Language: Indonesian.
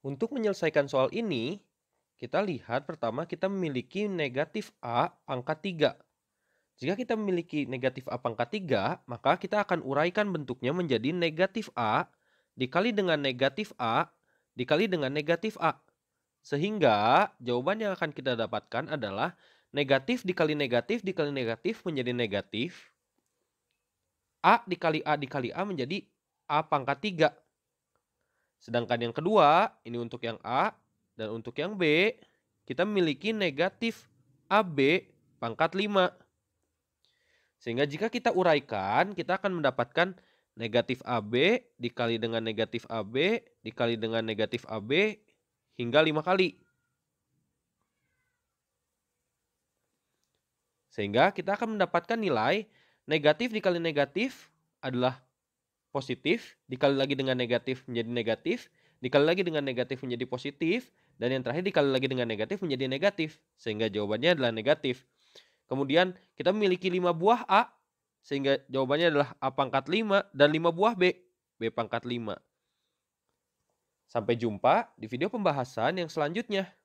Untuk menyelesaikan soal ini, kita lihat pertama kita memiliki negatif A pangkat 3. Jika kita memiliki negatif A pangkat 3, maka kita akan uraikan bentuknya menjadi negatif A dikali dengan negatif A dikali dengan negatif A. Sehingga jawaban yang akan kita dapatkan adalah negatif dikali negatif dikali negatif menjadi negatif. A dikali A dikali A menjadi A pangkat 3. Sedangkan yang kedua, ini untuk yang A dan untuk yang B, kita memiliki negatif AB pangkat 5. Sehingga jika kita uraikan, kita akan mendapatkan negatif AB dikali dengan negatif AB dikali dengan negatif AB hingga 5 kali. Sehingga kita akan mendapatkan nilai negatif dikali negatif adalah positif, dikali lagi dengan negatif menjadi negatif, dikali lagi dengan negatif menjadi positif, dan yang terakhir dikali lagi dengan negatif menjadi negatif, sehingga jawabannya adalah negatif. Kemudian kita memiliki 5 buah A, sehingga jawabannya adalah A pangkat 5, dan 5 buah B, B pangkat 5. Sampai jumpa di video pembahasan yang selanjutnya.